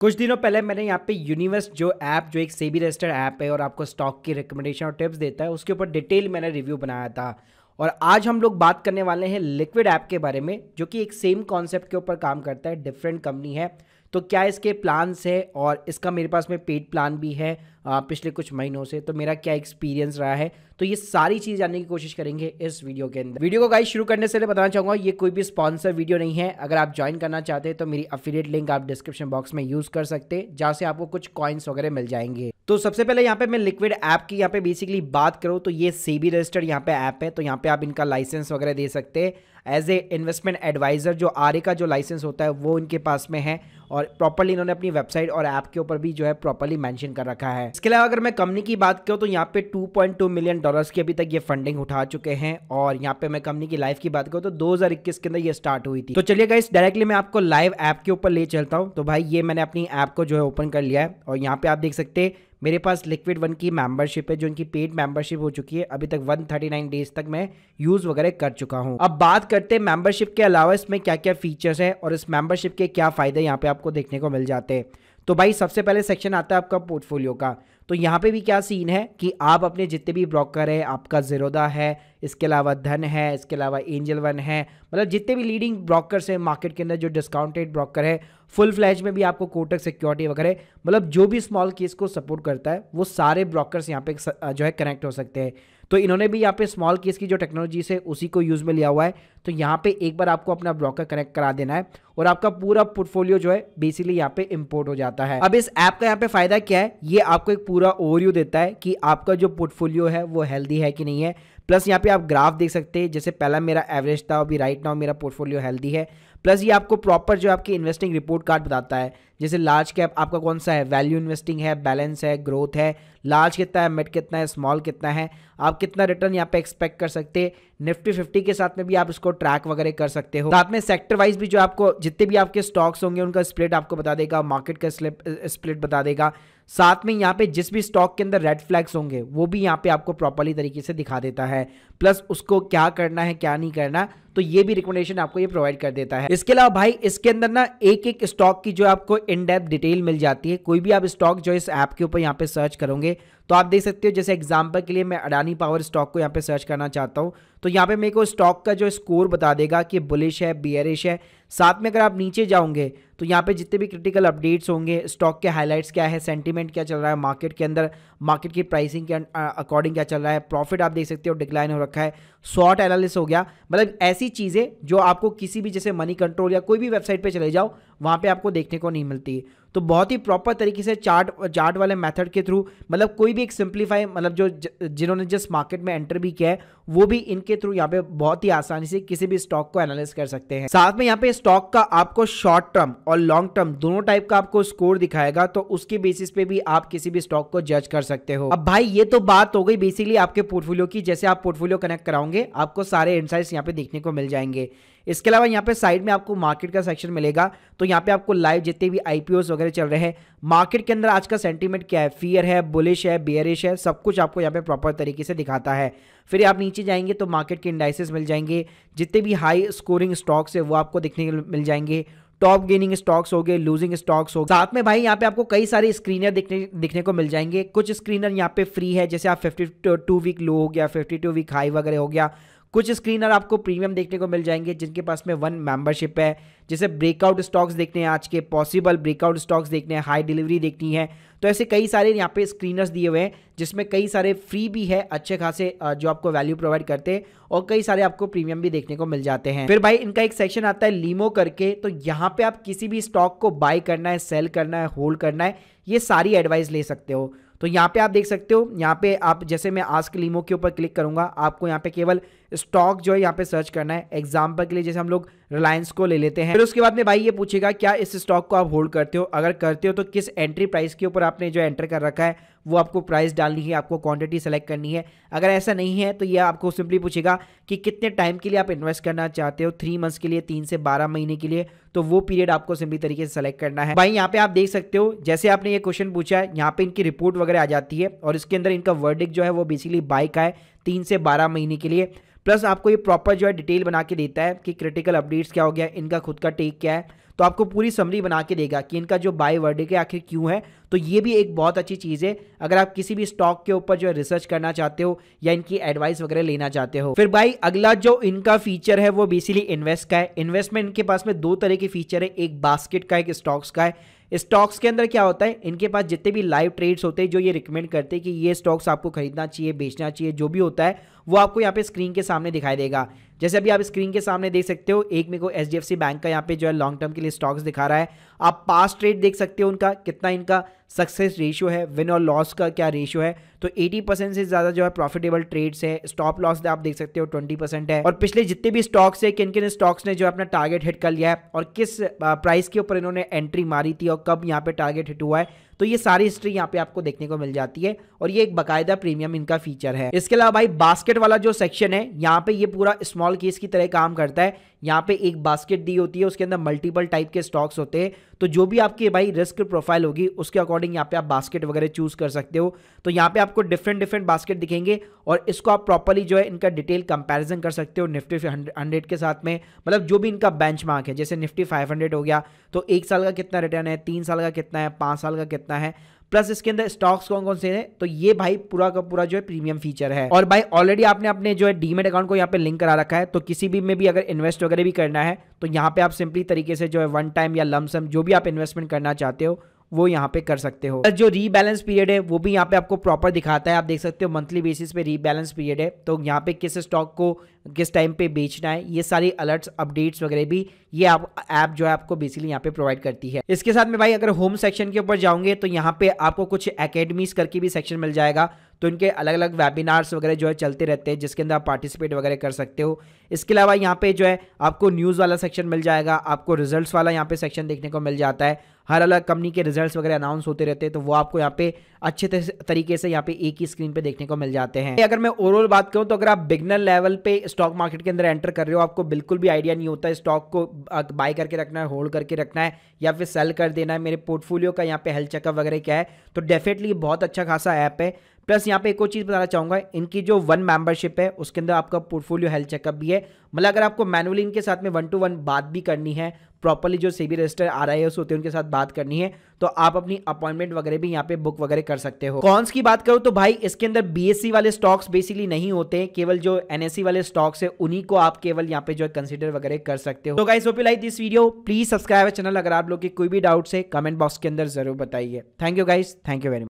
कुछ दिनों पहले मैंने यहाँ पे यूनिवर्स जो ऐप जो एक सेबी रजिस्टर्ड ऐप है और आपको स्टॉक की रिकमेंडेशन और टिप्स देता है उसके ऊपर डिटेल मैंने रिव्यू बनाया था और आज हम लोग बात करने वाले हैं लिक्विड ऐप के बारे में जो कि एक सेम कॉन्सेप्ट के ऊपर काम करता है डिफरेंट कंपनी है तो क्या इसके प्लान्स है और इसका मेरे पास में पेड प्लान भी है पिछले कुछ महीनों से तो मेरा क्या एक्सपीरियंस रहा है तो ये सारी चीज़ जानने की कोशिश करेंगे इस वीडियो के अंदर वीडियो को गाइस शुरू करने से पहले बताना चाहूँगा ये कोई भी स्पॉन्सर वीडियो नहीं है अगर आप ज्वाइन करना चाहते हैं तो मेरी अफिलियट लिंक आप डिस्क्रिप्शन बॉक्स में यूज़ कर सकते हैं जहाँ से आपको कुछ कॉइन्स वगैरह मिल जाएंगे तो सबसे पहले यहाँ पे मैं लिक्विड ऐप की यहाँ पे बेसिकली बात करूँ तो ये सेबी रजिस्टर्ड यहाँ पे ऐप है तो यहाँ पे आप इनका लाइसेंस वगैरह दे सकते हैं एज ए इन्वेस्टमेंट एडवाइजर जो आर का जो लाइसेंस होता है वो इनके पास में है और प्रॉपरली इन्होंने अपनी वेबसाइट और ऐप के ऊपर भी जो है प्रॉपरली मैंशन कर रखा है इसके अलावा अगर मैं कंपनी की बात करूँ तो यहाँ पे 2.2 मिलियन डॉलर्स की अभी तक ये फंडिंग उठा चुके हैं और यहाँ पे मैं कंपनी की लाइफ की बात करूँ तो इक्कीस के अंदर ये स्टार्ट हुई थी तो चलिए गाइस डायरेक्टली मैं आपको लाइव ऐप के ऊपर ले चलता हूँ तो भाई ये मैंने अपनी ऐप को जो है ओपन कर लिया है और यहाँ पे आप देख सकते हैं मेरे पास लिक्विड वन की मेंबरशिप है जो इनकी पेड मेंबरशिप हो चुकी है अभी तक 139 डेज तक मैं यूज़ वगैरह कर चुका हूँ अब बात करते हैं मेंबरशिप के अलावा इसमें क्या क्या फीचर्स हैं और इस मेंबरशिप के क्या फ़ायदे यहाँ पे आप आपको देखने को मिल जाते हैं तो भाई सबसे पहले सेक्शन आता है आपका पोर्टफोलियो का तो यहाँ पे भी क्या सीन है कि आप अपने जितने भी ब्रोकर है आपका जीरोदा है इसके अलावा धन है इसके अलावा एंजल वन है मतलब जितने भी लीडिंग ब्रोकर्स हैं मार्केट के अंदर जो डिस्काउंटेड ब्रोकर है फुल फ्लैश में भी आपको कोटक सिक्योरिटी वगैरह मतलब जो भी स्मॉल केस को सपोर्ट करता है वो सारे ब्रोकर यहाँ पे जो है कनेक्ट हो सकते हैं तो इन्होंने भी यहाँ पे स्मॉल केस की जो टेक्नोलॉजी है उसी को यूज़ में लिया हुआ है तो यहाँ पे एक बार आपको अपना ब्रोकर कनेक्ट करा देना है और आपका पूरा पोर्टफोलियो जो है बेसिकली यहाँ पे इम्पोर्ट हो जाता है अब इस ऐप का यहाँ पे फायदा क्या है ये आपको एक पूरा ओवरव्यू देता है कि आपका जो पोर्टफोलियो है वो हेल्दी है कि नहीं है प्लस यहाँ पे आप ग्राफ देख सकते हैं जैसे पहला मेरा एवरेज था अभी राइट नाउ मेरा पोर्टफोलियो हेल्दी है प्लस ये आपको प्रॉपर जो आपकी इन्वेस्टिंग रिपोर्ट कार्ड बताता है जैसे लार्ज कैप आपका कौन सा है वैल्यू इन्वेस्टिंग है बैलेंस है ग्रोथ है लार्ज कितना है मिड कितना है स्मॉल कितना है आप कितना रिटर्न यहाँ पे एक्सपेक्ट कर सकते हैं निफ्टी फिफ्टी के साथ में भी आप इसको ट्रैक वगैरह कर सकते हो साथ में सेक्टर वाइज भी जो आपको जितने भी आपके स्टॉक्स होंगे उनका स्प्लिट आपको बता देगा मार्केट का स्प्लिट बता देगा साथ में यहाँ पे जिस भी स्टॉक के अंदर रेड फ्लैग्स होंगे वो भी यहाँ पे आपको प्रॉपरली तरीके से दिखा देता है प्लस उसको क्या करना है क्या नहीं करना तो ये भी रिकमेंडेशन आपको ये प्रोवाइड कर देता है इसके अलावा भाई इसके अंदर ना एक एक स्टॉक की जो आपको इन डेप्थ डिटेल मिल जाती है कोई भी आप स्टॉक जो इस ऐप के ऊपर यहाँ पे सर्च करोगे तो आप देख सकते हो जैसे एग्जाम्पल के लिए मैं अडानी पावर स्टॉक को यहाँ पे सर्च करना चाहता हूँ तो यहाँ पे मेरे को स्टॉक का जो स्कोर बता देगा कि बुलिश है बियरिश है साथ में अगर आप नीचे जाओगे तो यहाँ पे जितने भी क्रिटिकल अपडेट्स होंगे स्टॉक के हाईलाइट्स क्या है सेंटीमेंट क्या चल रहा है मार्केट के अंदर मार्केट की प्राइसिंग के अकॉर्डिंग क्या चल रहा है प्रॉफिट आप देख सकते हो डिक्लाइन हो रखा है शॉर्ट एनालिस हो गया मतलब ऐसी चीज़ें जो आपको किसी भी जैसे मनी कंट्रोल या कोई भी वेबसाइट पर चले जाओ वहाँ पर आपको देखने को नहीं मिलती तो बहुत ही प्रॉपर तरीके से चार्ट चार्ट वाले मेथड के थ्रू मतलब कोई भी एक सिंप्लीफाई मतलब जो जिन्होंने जिस मार्केट में एंटर भी किया है वो भी इनके थ्रू यहाँ पे बहुत ही आसानी से किसी भी स्टॉक को एनालाइज कर सकते हैं साथ में यहाँ पे स्टॉक का आपको शॉर्ट टर्म और लॉन्ग टर्म दोनों टाइप का आपको स्कोर दिखाएगा तो उसके बेसिस पे भी आप किसी भी स्टॉक को जज कर सकते हो अब भाई ये तो बात हो गई बेसिकली आपके पोर्टफोलियो की जैसे आप पोर्टफोलियो कनेक्ट कराओगे आपको सारे इंसाइट यहाँ पे देखने को मिल जाएंगे इसके अलावा यहाँ पे साइड में आपको मार्केट का सेक्शन मिलेगा तो यहाँ पे आपको लाइव जितने भी आईपीओ वगैरह चल रहे हैं मार्केट के अंदर आज का सेंटीमेंट क्या है फियर है बुलिश है बियरिश है सब कुछ आपको यहाँ पे प्रॉपर तरीके से दिखाता है फिर आप नीचे जाएंगे तो मार्केट के इंडाइसिस मिल जाएंगे जितने भी हाई स्कोरिंग स्टॉक्स है वो आपको देखने को मिल जाएंगे टॉप गेनिंग स्टॉक्स हो गए लूजिंग स्टॉक्स हो साथ में भाई यहाँ पे आपको कई सारे स्क्रीनर दिखने दिखने को मिल जाएंगे कुछ स्क्रीनर यहाँ पे फ्री है जैसे आप फिफ्टी टू वीक लो हो गया फिफ्टी टू वीक हाई वगैरह हो गया कुछ स्क्रीनर आपको प्रीमियम देखने को मिल जाएंगे जिनके पास में वन मेंबरशिप है जैसे ब्रेकआउट स्टॉक्स देखने हैं आज के पॉसिबल ब्रेकआउट स्टॉक्स देखने हैं हाई डिलीवरी देखनी है तो ऐसे कई सारे यहाँ पे स्क्रीनर्स दिए हुए हैं जिसमें कई सारे फ्री भी है अच्छे खासे जो आपको वैल्यू प्रोवाइड करते हैं और कई सारे आपको प्रीमियम भी देखने को मिल जाते हैं फिर भाई इनका एक सेक्शन आता है लीमो करके तो यहाँ पे आप किसी भी स्टॉक को बाय करना है सेल करना है होल्ड करना है ये सारी एडवाइस ले सकते हो तो यहाँ पे आप देख सकते हो यहाँ पे आप जैसे मैं आज के लीमो के ऊपर क्लिक करूंगा आपको यहाँ पे केवल स्टॉक जो है यहाँ पे सर्च करना है एग्जाम्पल के लिए जैसे हम लोग रिलायंस को ले लेते हैं फिर उसके बाद में भाई ये पूछेगा क्या इस स्टॉक को आप होल्ड करते हो अगर करते हो तो किस एंट्री प्राइस के ऊपर आपने जो एंटर कर रखा है वो आपको प्राइस डालनी है आपको क्वांटिटी सेलेक्ट करनी है अगर ऐसा नहीं है तो ये आपको सिंपली पूछेगा कि कितने टाइम के लिए आप इन्वेस्ट करना चाहते हो थ्री मंथ्स के लिए तीन से बारह महीने के लिए तो वो पीरियड आपको सिंपली तरीके से सेलेक्ट करना है भाई यहाँ पे आप देख सकते हो जैसे आपने ये क्वेश्चन पूछा है यहाँ पे इनकी रिपोर्ट वगैरह आ जाती है और इसके अंदर इनका वर्डिक जो है वो बेसिकली बाइक का है तीन से बारह महीने के लिए प्लस आपको ये प्रॉपर जो है डिटेल बना के देता है कि क्रिटिकल अपडेट्स क्या हो गया इनका खुद का टेक क्या है तो आपको पूरी समरी बना के देगा कि इनका जो बाय वर्ड के आखिर क्यों है तो ये भी एक बहुत अच्छी चीज़ है अगर आप किसी भी स्टॉक के ऊपर जो है रिसर्च करना चाहते हो या इनकी एडवाइस वगैरह लेना चाहते हो फिर भाई अगला जो इनका फीचर है वो बेसिकली इन्वेस्ट का है इन्वेस्टमेंट इनके पास में दो तरह के फीचर है एक बास्केट का एक स्टॉक्स का है स्टॉक्स के अंदर क्या होता है इनके पास जितने भी लाइव ट्रेड्स होते हैं जो ये रिकमेंड करते हैं कि ये स्टॉक्स आपको खरीदना चाहिए बेचना चाहिए जो भी होता है वो आपको यहाँ पे स्क्रीन के सामने दिखाई देगा जैसे अभी आप स्क्रीन के सामने देख सकते हो एक मेरे को एच बैंक का यहाँ पे जो है लॉन्ग टर्म के लिए स्टॉक्स दिखा रहा है आप पास ट्रेड देख सकते हो उनका कितना इनका सक्सेस रेशियो है विन और लॉस का क्या रेशियो है तो 80 परसेंट से ज़्यादा जो है प्रॉफिटेबल ट्रेड्स है स्टॉप लॉस आप देख सकते हो 20 परसेंट है और पिछले जितने भी स्टॉक्स है किन किन स्टॉक्स ने जो है अपना टारगेट हिट कर लिया है और किस प्राइस के ऊपर इन्होंने एंट्री मारी थी और कब यहाँ पे टारगेट हिट हुआ है तो ये सारी हिस्ट्री यहाँ पे आपको देखने को मिल जाती है और ये एक बाकायदा प्रीमियम इनका फीचर है इसके अलावा भाई बास्केट वाला जो सेक्शन है यहाँ पे ये पूरा स्मॉल केस की तरह काम करता है यहाँ पे एक बास्केट दी होती है उसके अंदर मल्टीपल टाइप के स्टॉक्स होते हैं तो जो भी आपकी भाई रिस्क प्रोफाइल होगी उसके अकॉर्डिंग यहाँ पे आप बास्केट वगैरह चूज कर सकते हो तो यहाँ पे आपको डिफरेंट डिफरेंट बास्केट दिखेंगे और इसको आप प्रॉपरली जो है इनका डिटेल कंपेरिजन कर सकते हो निफ्टी हंड्रेड के साथ में मतलब जो भी इनका बेंच है जैसे निफ्टी फाइव हो गया तो एक साल का कितना रिटर्न है तीन साल का कितना है पाँच साल का कितना है प्लस इसके अंदर स्टॉक्स कौन कौन से हैं तो ये भाई पूरा का पूरा जो है प्रीमियम फीचर है और भाई ऑलरेडी आपने अपने जो है डीमेट अकाउंट को यहाँ पे लिंक करा रखा है तो किसी भी में भी अगर इन्वेस्ट वगैरह भी करना है तो यहाँ पे आप सिंपली तरीके से जो है वन टाइम या लमसम जो भी आप इन्वेस्टमेंट करना चाहते हो वो यहाँ पे कर सकते हो जो रीबैलेंस पीरियड है वो भी यहाँ पे आपको प्रॉपर दिखाता है आप देख सकते हो मंथली बेसिस पे रीबैलेंस पीरियड है तो यहाँ पे किस स्टॉक को किस टाइम पे बेचना है ये सारी अलर्ट्स अपडेट्स वगैरह भी ये आप ऐप जो है आपको बेसिकली यहाँ पे प्रोवाइड करती है इसके साथ में भाई अगर होम सेक्शन के ऊपर जाऊंगे तो यहाँ पे आपको कुछ अकेडमीज करके भी सेक्शन मिल जाएगा तो इनके अलग अलग वेबिनार्स वगैरह जो है चलते रहते हैं जिसके अंदर आप पार्टिसिपेट वगैरह कर सकते हो इसके अलावा यहाँ पे जो है आपको न्यूज़ वाला सेक्शन मिल जाएगा आपको रिजल्ट्स वाला यहाँ पे सेक्शन देखने को मिल जाता है हर अलग कंपनी के रिजल्ट वगैरह अनाउंस होते रहते हैं तो वो आपको यहाँ पे अच्छे तरीके से यहाँ पे एक ही स्क्रीन पे देखने को मिल जाते हैं अगर मैं ओवरऑल बात करूँ तो अगर आप बिगनर लेवल पे स्टॉक मार्केट के अंदर एंटर कर रहे हो आपको बिल्कुल भी आइडिया नहीं होता स्टॉक को बाय करके रखना है होल्ड करके रखना है या फिर सेल कर देना है मेरे पोर्टफोलियो का यहाँ पे हेल्थ चेकअप वगैरह क्या है तो डेफिनेटली बहुत अच्छा खासा ऐप है प्लस यहाँ पे एक और चीज़ बताना चाहूँगा इनकी जो वन मेंबरशिप है उसके अंदर आपका पोर्टफोलियो हेल्थ चेकअप भी है मतलब अगर आपको मैनुअली इनके साथ में वन टू वन बात भी करनी है प्रॉपरली जो सेबी रजिस्टर आ रहे हैं होते हैं उनके साथ बात करनी है तो आप अपनी अपॉइंटमेंट वगैरह भी यहाँ पे बुक वगैरह कर सकते हो कॉन्स की बात करो तो भाई इसके अंदर बीएससी वाले स्टॉक्स बेसिकली नहीं होते केवल जो एनएससी वाले स्टॉक्स है उन्हीं को आप केवल यहाँ पे जो है कंसिडर वगैरह कर सकते हो तो guys hope like this video please subscribe channel अगर आप लोग की कोई भी डाउट है कमेंट बॉक्स के अंदर जरूर बताइए thank you guys thank you very